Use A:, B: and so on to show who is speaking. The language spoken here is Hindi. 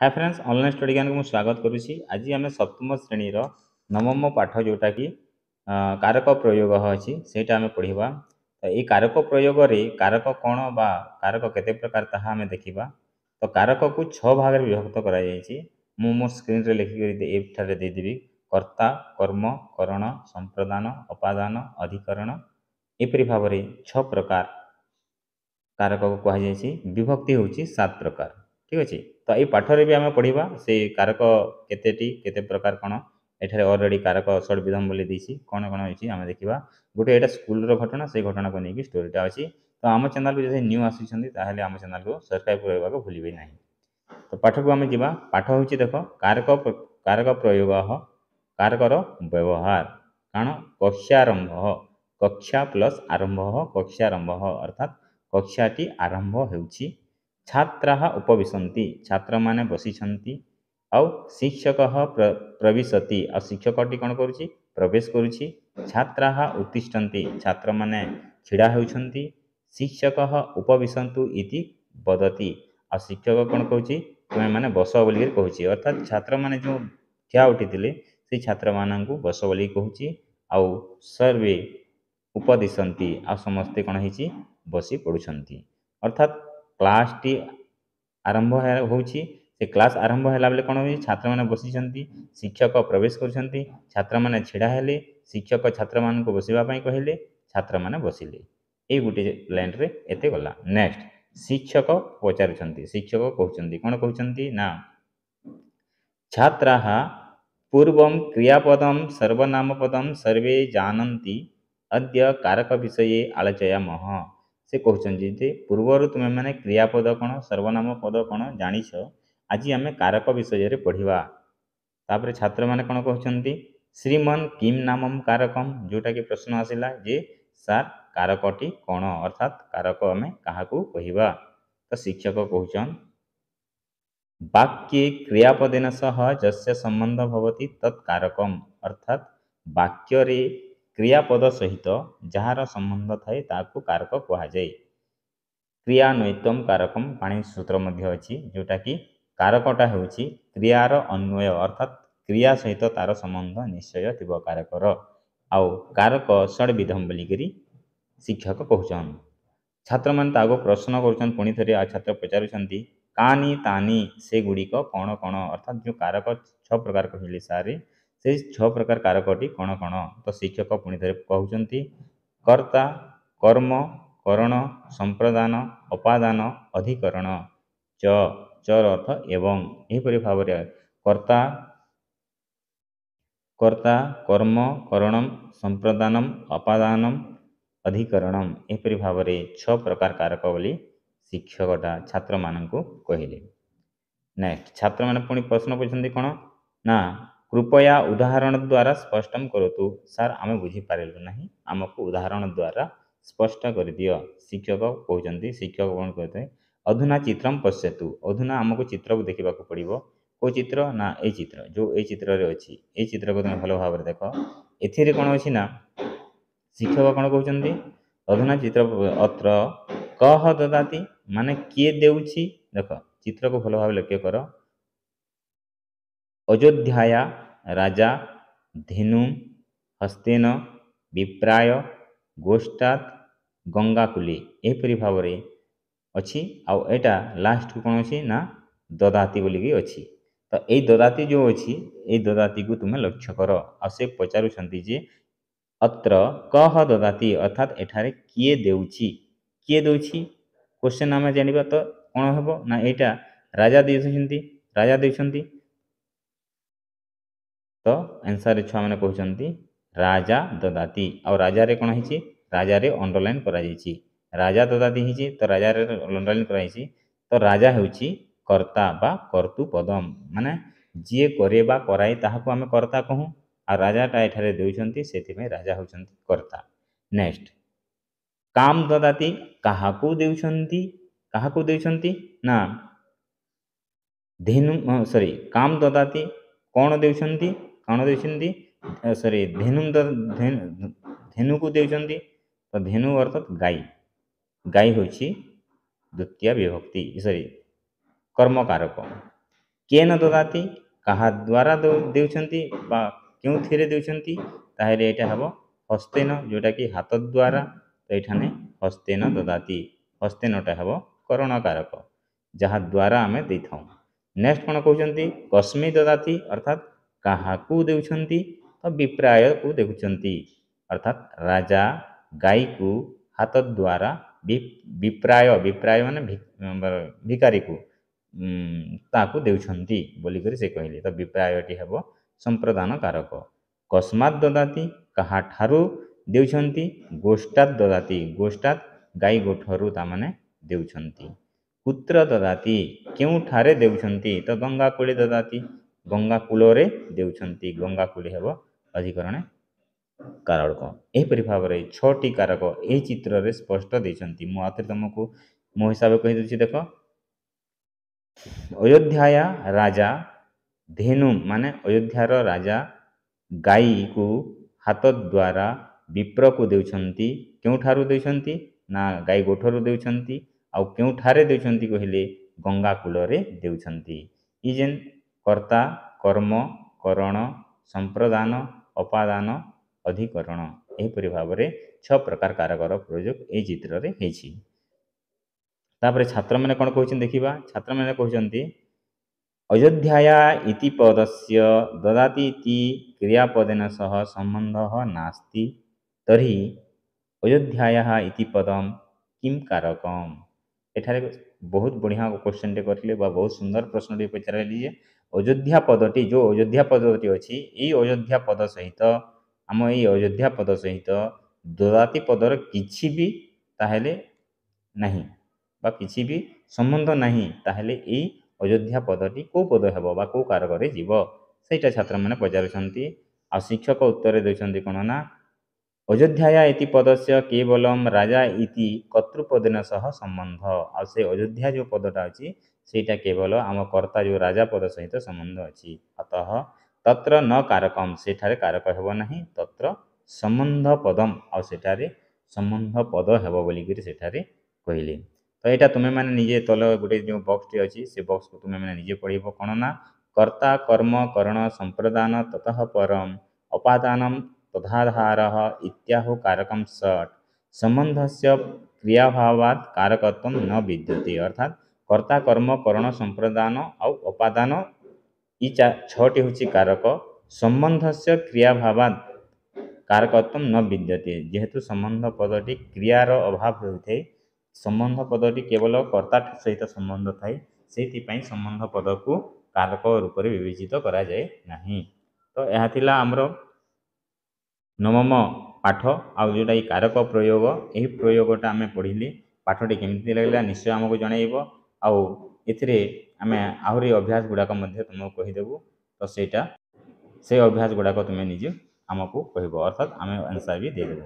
A: ହାଏ ଫ୍ରେଣ୍ଡସ୍ ଅନଲାଇନ୍ ଷ୍ଟଡ଼ି ଜ୍ଞାନକୁ ମୁଁ ସ୍ୱାଗତ କରୁଛି ଆଜି ଆମେ ସପ୍ତମ ଶ୍ରେଣୀର ନବମ ପାଠ ଯେଉଁଟାକି କାରକ ପ୍ରୟୋଗ ଅଛି ସେଇଟା ଆମେ ପଢ଼ିବା ତ ଏଇ କାରକ ପ୍ରୟୋଗରେ କାରକ କ'ଣ ବା କାରକ କେତେ ପ୍ରକାର ତାହା ଆମେ ଦେଖିବା ତ କାରକକୁ ଛଅ ଭାଗରେ ବିଭକ୍ତ କରାଯାଇଛି ମୁଁ ମୋ ସ୍କ୍ରିନ୍ରେ ଲେଖିକରି ଏଠାରେ ଦେଇଦେବି କର୍ତ୍ତା କର୍ମ କରଣ ସମ୍ପ୍ରଦାନ ଅପାଦାନ ଅଧିକରଣ ଏପରି ଭାବରେ ଛଅ ପ୍ରକାର କାରକକୁ କୁହାଯାଇଛି ବିଭକ୍ତି ହେଉଛି ସାତ ପ୍ରକାର ଠିକ୍ ଅଛି ତ ଏଇ ପାଠରେ ବି ଆମେ ପଢ଼ିବା ସେଇ କାରକ କେତେଟି କେତେ ପ୍ରକାର କ'ଣ ଏଠାରେ ଅଲରେଡ଼ି କାରକ ସର୍ଟ ବିଧମ ବୋଲି ଦେଇଛି କ'ଣ କ'ଣ ହେଇଛି ଆମେ ଦେଖିବା ଗୋଟେ ଏଇଟା ସ୍କୁଲର ଘଟଣା ସେଇ ଘଟଣାକୁ ନେଇକି ଷ୍ଟୋରିଟା ଅଛି ତ ଆମ ଚ୍ୟାନେଲକୁ ଯଦି ନ୍ୟୁ ଆସିଛନ୍ତି ତାହେଲେ ଆମ ଚ୍ୟାନେଲକୁ ସବସ୍କ୍ରାଇବ୍ କରିବାକୁ ଭୁଲିବେ ନାହିଁ ତ ପାଠକୁ ଆମେ ଯିବା ପାଠ ହେଉଛି ଦେଖ କାରକ କାରକ ପ୍ରୟୋଗ କାରକର ବ୍ୟବହାର କାରଣ କକ୍ଷାରମ୍ଭ କକ୍ଷା ପ୍ଲସ୍ ଆରମ୍ଭ କକ୍ଷାରମ୍ଭ ଅର୍ଥାତ୍ କକ୍ଷାଟି ଆରମ୍ଭ ହେଉଛି छात्रा उपविशति छात्र मैंने बसी शिक्षक प्र प्रवेशती आ शिक्षक कौन कर प्रवेश करात्र उत्तिष्ठ छात्र मैंने ढड़ा हो शिक्षक उपविशतु इति बदती आ शिक्षक कौन कहे मैंने बस बोल कह अर्थात छात्र मैंने जो ठिया उठी से छात्र मान बस बोल कह सर्वे उपदिशंती आ समस्ते कौन बसी पड़ुंट अर्थात क्लास टी आरंभ हो क्लास आरंभ है कौन हुई छात्र मैंने बस शिक्षक प्रवेश करा शिक्षक छात्र मान बसवाई कहले छात्र मैंने बसिले ये गोटे लाइन में ये गला नेक्स्ट शिक्षक पचार शिक्षक कहते कौन कहते ना छात्रा पूर्व क्रियापदम सर्वनाम पदम सर्वे जानती अद्य कारक विषय आलोचया मह सेचन क्रियापद त्रियापद सर्वनाम पद काछ आज अनि कारक विषयले पढा तापर छ श्रीमन किम नामम कारकम जोटा प्रश्न आसला ककटी अर्थात कारक अमे कहाक त शिक्षक कक्य सह जस सम्बन्ध भवति तत्का अर्थात् वाक्यले क्रियापद सहित जा कारक कुराकणी सूत्र जोटा कि कारकटा हेर्नु क्रियार अन्वय अर्थात क्रिया सहित तार संबंध निश्चय थियो कारकर कारक षड विधम बोलिक शिक्षक कन् छ म प्रश्न गरुछन् पोथरी आ छ पचान्छ कानी तानि सेगुडिक अर्थात जो कारक छकार कि सारे ସେହି ଛଅ ପ୍ରକାର କାରକଟି କ'ଣ କ'ଣ ତ ଶିକ୍ଷକ ପୁଣି ଥରେ କହୁଛନ୍ତି କର୍ତ୍ତା କର୍ମ କରଣ ସମ୍ପ୍ରଦାନ ଅପାଦାନ ଅଧିକରଣ ଚ ଚର ଅର୍ଥ ଏବଂ ଏହିପରି ଭାବରେ କର୍ତ୍ତା କର୍ତ୍ତା କର୍ମ କରଣମ ସମ୍ପ୍ରଦାନମ ଅପାଦାନମ ଅଧିକରଣମ ଏହିପରି ଭାବରେ ଛଅ ପ୍ରକାର କାରକ ବୋଲି ଶିକ୍ଷକଟା ଛାତ୍ରମାନଙ୍କୁ କହିଲେ ନେକ୍ସଟ ଛାତ୍ରମାନେ ପୁଣି ପ୍ରଶ୍ନ ପଚାରୁଛନ୍ତି କ'ଣ ନା କୃପୟା ଉଦାହରଣ ଦ୍ୱାରା ସ୍ପଷ୍ଟମ କରନ୍ତୁ ସାର୍ ଆମେ ବୁଝିପାରିଲୁ ନାହିଁ ଆମକୁ ଉଦାହରଣ ଦ୍ୱାରା ସ୍ପଷ୍ଟ କରିଦିଅ ଶିକ୍ଷକ କହୁଛନ୍ତି ଶିକ୍ଷକ କ'ଣ କହିଥାଏ ଅଧୁନା ଚିତ୍ରମ୍ ପଶ୍ୟତୁ ଅଧୁନା ଆମକୁ ଚିତ୍ରକୁ ଦେଖିବାକୁ ପଡ଼ିବ କେଉଁ ଚିତ୍ର ନା ଏଇ ଚିତ୍ର ଯେଉଁ ଏଇ ଚିତ୍ରରେ ଅଛି ଏଇ ଚିତ୍ରକୁ ତୁମେ ଭଲ ଭାବରେ ଦେଖ ଏଥିରେ କ'ଣ ଅଛି ନା ଶିକ୍ଷକ କ'ଣ କହୁଛନ୍ତି ଅଧୁନା ଚିତ୍ର ଅତ୍ର କହ ଦଦାତି ମାନେ କିଏ ଦେଉଛି ଦେଖ ଚିତ୍ରକୁ ଭଲ ଭାବେ ଲକ୍ଷ୍ୟ କର ଅଯୋଧ୍ୟାୟା রাজা ধেনুম হস্তেন বিপ্ରାୟ ଗୋଷ୍ଠାତ ଗଙ୍ଗାକୁଲି ଏହିପରି ଭାବରେ ଅଛି ଆଉ ଏଇଟା ଲାଷ୍ଟକୁ କ'ଣ ଅଛି ନା ଦଦାତି ବୋଲିକି ଅଛି ତ ଏଇ ଦଦାତି ଯେଉଁ ଅଛି ଏଇ ଦଦାତିକୁ ତୁମେ ଲକ୍ଷ୍ୟ କର ଆଉ ସେ ପଚାରୁଛନ୍ତି ଯେ ଅତ୍ର କହ ଦଦାତି ଅର୍ଥାତ୍ ଏଠାରେ କିଏ ଦେଉଛି କିଏ ଦେଉଛି କୋଶ୍ଚେନ୍ ଆମେ ଜାଣିବା ତ କ'ଣ ହେବ ନା ଏଇଟା ରାଜା ଦେଉଛନ୍ତି ରାଜା ଦେଉଛନ୍ତି तो एनसर छुआ मैंने कहते राजा ददाती आ राजे कौन है राजा रे अंडरलाइन कर राजा ददाती है तो राजा अंडरलाइन कर तो राजा होता पदम मान जी करे कराए ताकूमें कर्ता कहूँ आ राजा ये देखें राजा होती कर्ता नेक्स्ट काम ददाती क्या देखते क्या देखते काम ददाती कौन दे कौन दे सरी धेनु धेनु को देनु अर्थात गाई गाई हूँ द्वितीय विभक्ति सरी कर्मकारक किए न ददाती क्या द्वारा दे क्यों थी देखते ये हम हस्तेन जोटा कि हाथ द्वारा तो ये हस्तेन ददाती हस्तेनटा हम कारक जहाद्वारा आम दे था नेक्स्ट कौन कौन कस्मी ददाती अर्थात क्या देप्राय देखुं अर्थात राजा गाई को हाथ द्वारा विप्राय विप्राय मान भिकारी को ताकू से कहले तो विप्रायटी हम संप्रदान कारक कस्मात ददाती क्या दे गोष्ठात ददाति गोष्ठात गाई गोठे दे पुत्र ददाती क्यों ठारे देखते तो गंगाकूली ददाती ଗଙ୍ଗା କୂଳରେ ଦେଉଛନ୍ତି ଗଙ୍ଗା କୂଳି ହେବ ଅଧିକରଣ କାରକ ଏହିପରି ଭାବରେ ଛଅଟି କାରକ ଏହି ଚିତ୍ରରେ ସ୍ପଷ୍ଟ ଦେଇଛନ୍ତି ମୁଁ ଆଉଥରେ ତୁମକୁ ମୋ ହିସାବରେ କହିଦେଉଛି ଦେଖ ଅଯୋଧ୍ୟାୟା ରାଜା ଧେନୁ ମାନେ ଅଯୋଧ୍ୟାର ରାଜା ଗାଈକୁ ହାତ ଦ୍ୱାରା ବିପ୍ରକୁ ଦେଉଛନ୍ତି କେଉଁଠାରୁ ଦେଉଛନ୍ତି ନା ଗାଈ ଗୋଠରୁ ଦେଉଛନ୍ତି ଆଉ କେଉଁଠାରେ ଦେଉଛନ୍ତି କହିଲେ ଗଙ୍ଗା କୂଳରେ ଦେଉଛନ୍ତି ଇ ଯେନ୍ କର୍ତ୍ତା କର୍ମ କରଣ ସମ୍ପ୍ରଦାନ ଅପାଦାନ ଅଧିକରଣ ଏହିପରି ଭାବରେ ଛଅ ପ୍ରକାର କାରକର ପ୍ରଯୋଗ ଏହି ଚିତ୍ରରେ ହେଇଛି ତାପରେ ଛାତ୍ରମାନେ କ'ଣ କହୁଛନ୍ତି ଦେଖିବା ଛାତ୍ରମାନେ କହୁଛନ୍ତି ଅଯୋଧ୍ୟାୟା ଇତି ପଦସ୍ୟ ଦଦାତି ଇତି କ୍ରିୟାପଦେନ ସହ ସମ୍ବନ୍ଧ ନାସ୍ତି ତର୍ହି ଅଯୋଧ୍ୟାୟା ଇତି ପଦମ୍ କିମ୍ କାରକମ୍ ଏଠାରେ ବହୁତ ବଢ଼ିଆ କ୍ୱେଶ୍ଚନ୍ଟେ କରିଥିଲେ ବା ବହୁତ ସୁନ୍ଦର ପ୍ରଶ୍ନଟିଏ ପଚାରିଲି ଯେ ଅଯୋଧ୍ୟା ପଦଟି ଯେଉଁ ଅଯୋଧ୍ୟା ପଦଟି ଅଛି ଏଇ ଅଯୋଧ୍ୟା ପଦ ସହିତ ଆମ ଏଇ ଅଯୋଧ୍ୟା ପଦ ସହିତ ଦଦାତି ପଦର କିଛି ବି ତାହେଲେ ନାହିଁ ବା କିଛି ବି ସମ୍ବନ୍ଧ ନାହିଁ ତାହେଲେ ଏଇ ଅଯୋଧ୍ୟା ପଦଟି କେଉଁ ପଦ ହେବ ବା କେଉଁ କାରକରେ ଯିବ ସେଇଟା ଛାତ୍ରମାନେ ପଚାରୁଛନ୍ତି ଆଉ ଶିକ୍ଷକ ଉତ୍ତର ଦେଉଛନ୍ତି କ'ଣ ନା ଅଯୋଧ୍ୟାୟା ଇତି ପଦସ୍ୟ କେବଲମ୍ ରାଜା ଇତି କର୍ତ୍ତୃପଦିନ ସହ ସମ୍ବନ୍ଧ ଆଉ ସେ ଅଯୋଧ୍ୟା ଯେଉଁ ପଦଟା ଅଛି सेटा केवल आम कर्ता जो राजा पद सहित सम्बन्ध तत्र न कारकम सबै कारक हे नहीं, तत्र सम्बन्ध पदम आउने सम्बन्ध पद हो तल गए बक्स टे बक्सको तपाईँ कर्ता कर्म करण संप्रदान सम्प्रदान परम अपादानम तधारधार इत्याहु कारकम सट सम्बन्धस क्रियाभाव कारकत्व न विद्युत अर्थात କର୍ତ୍ତା କର୍ମ କରଣ ସମ୍ପ୍ରଦାନ ଆଉ ଅପାଦାନ ଇ ଚା ଛଅଟି ହେଉଛି କାରକ ସମ୍ବନ୍ଧସ୍ୟ କ୍ରିୟାଭାବାଦ କାରକତ୍ୱ ନ ବିଦ୍ୟତେ ଯେହେତୁ ସମ୍ବନ୍ଧ ପଦଟି କ୍ରିୟାର ଅଭାବ ହୋଇଥାଏ ସମ୍ବନ୍ଧ ପଦଟି କେବଳ କର୍ତ୍ତା ସହିତ ସମ୍ବନ୍ଧ ଥାଏ ସେଇଥିପାଇଁ ସମ୍ବନ୍ଧ ପଦକୁ କାରକ ରୂପରେ ବିବେଚିତ କରାଯାଏ ନାହିଁ ତ ଏହା ଥିଲା ଆମର ନବମ ପାଠ ଆଉ ଯେଉଁଟା ଏଇ କାରକ ପ୍ରୟୋଗ ଏହି ପ୍ରୟୋଗଟା ଆମେ ପଢ଼ିଲି ପାଠଟି କେମିତି ଲାଗିଲା ନିଶ୍ଚୟ ଆମକୁ ଜଣାଇବ आउ आम आहरी अभ्यास गुड़ाकदेबू तो सहीटा से अभ्यास गुड़ाक तुम्हें निजे आमको कह अर्थात आम आंसर भी देदेबू